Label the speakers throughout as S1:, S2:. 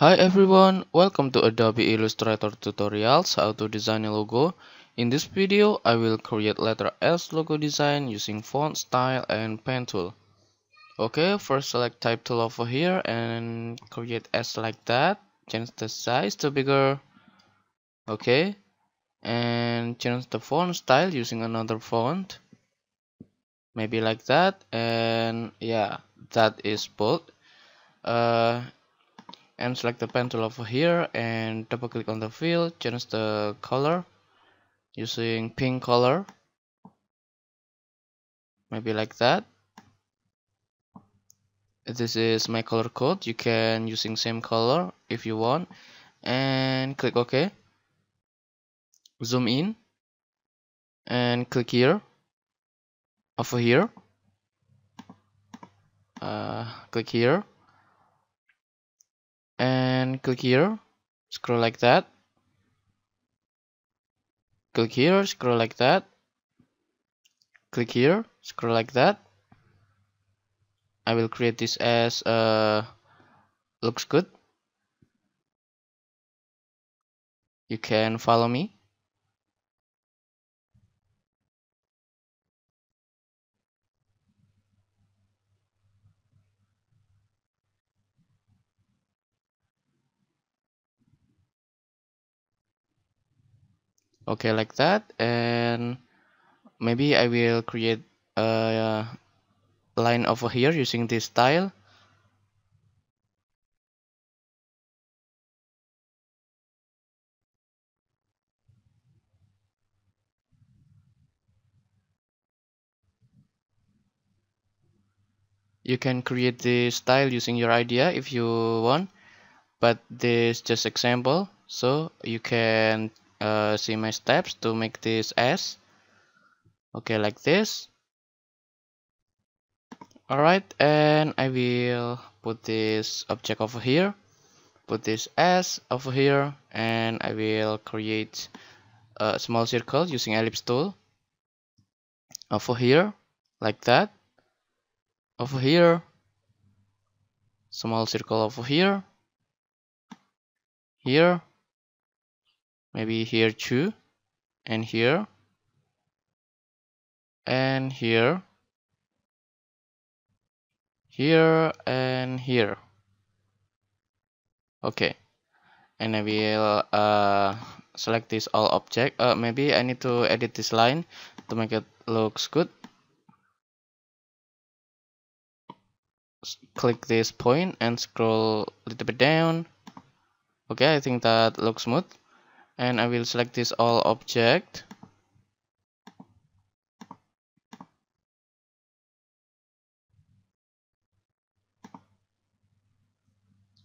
S1: Hi everyone, welcome to Adobe Illustrator tutorials how to design a logo.
S2: In this video, I will create letter S logo design using font, style, and pen tool. Okay, first select type tool over here and create S like that. Change the size to bigger. Okay, and change the font style using another font. Maybe like that, and yeah, that is bold. Uh, and select the pen tool over here and double click on the field change the color using pink color maybe like that this is my color code you can using same color if you want and click ok zoom in and click here over here uh, click here and click here scroll like that click here scroll like that click here scroll like that I will create this as uh, looks good
S1: you can follow me okay
S2: like that and maybe I will create a
S1: line over here using this tile
S2: you can create this style using your idea if you want but this just example so you can uh, see my steps to make this S okay like this alright and I will put this object over here put this S over here and I will create a small circle using ellipse tool over here like that over here small circle over here
S1: here maybe here too, and here and here here and here
S2: okay and I will uh, select this all object uh, maybe I need to edit this line to make it looks good click this point and scroll a little bit down okay I think that looks smooth and I will select this all object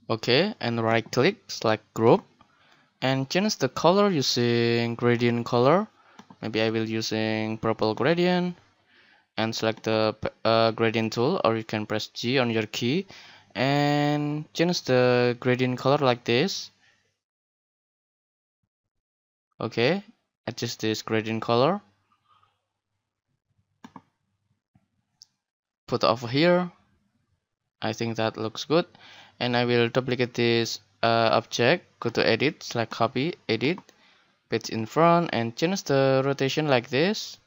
S2: okay and right click select group and change the color using gradient color maybe I will using purple gradient and select the uh, gradient tool or you can press G on your key and change the gradient color like this okay adjust this gradient color put over here I think that looks good and I will duplicate this uh, object go to edit select copy edit page in front and change
S1: the rotation like this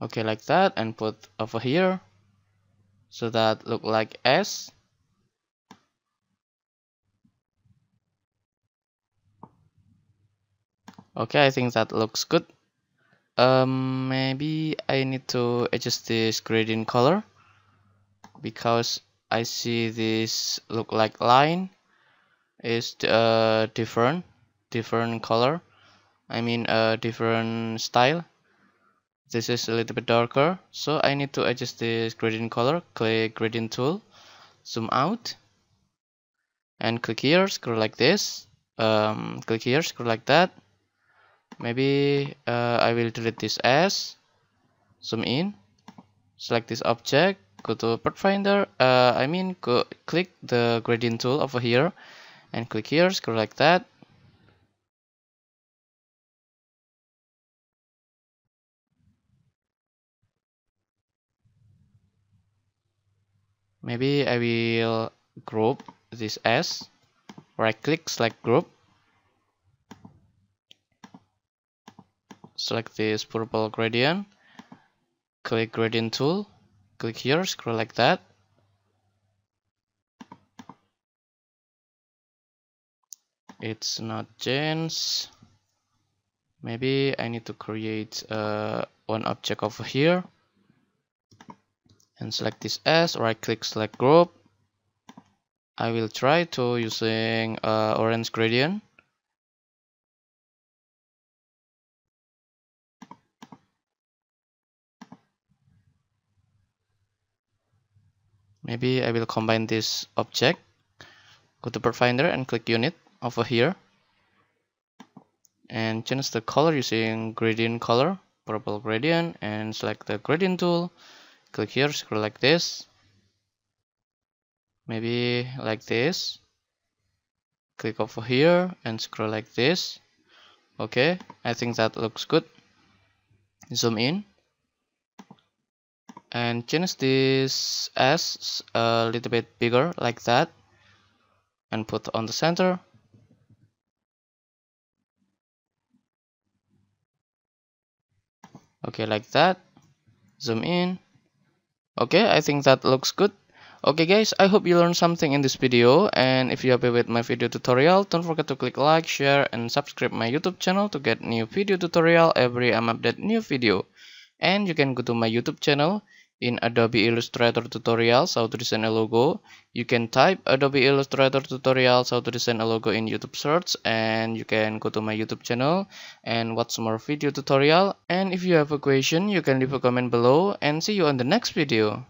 S1: okay like that and put over here so that look like S
S2: Okay, I think that looks good. Um, maybe I need to adjust this gradient color because I see this look like line is uh, different, different color. I mean a uh, different style. This is a little bit darker, so I need to adjust this gradient color. Click gradient tool, zoom out, and click here. Scroll like this. Um, click here. Scroll like that maybe uh, I will delete this as zoom in select this object go to pathfinder uh, I mean go click the gradient tool over here
S1: and click here scroll like that maybe I will group this as
S2: right click select group select this purple gradient click gradient tool click here scroll like that it's not changed maybe I need to create uh, one object over here and select this S. right click select group I will try to
S1: using uh, orange gradient
S2: maybe I will combine this object go to Pathfinder and click unit over here and change the color using gradient color purple gradient and select the gradient tool click here scroll like this maybe like this click over here and scroll like this okay I think that looks good zoom in and change this S a little bit bigger like that and put on the center okay like that zoom in okay I think that looks good okay guys I hope you learned something in this video and if you happy with my video tutorial don't forget to click like share and subscribe my youtube channel to get new video tutorial every I'm update new video and you can go to my youtube channel in Adobe Illustrator tutorials how to design a logo, you can type Adobe Illustrator tutorials how to design a logo in YouTube search and you can go to my YouTube channel and watch more video tutorial. And if you have a question, you can leave a comment below and see you on the next video.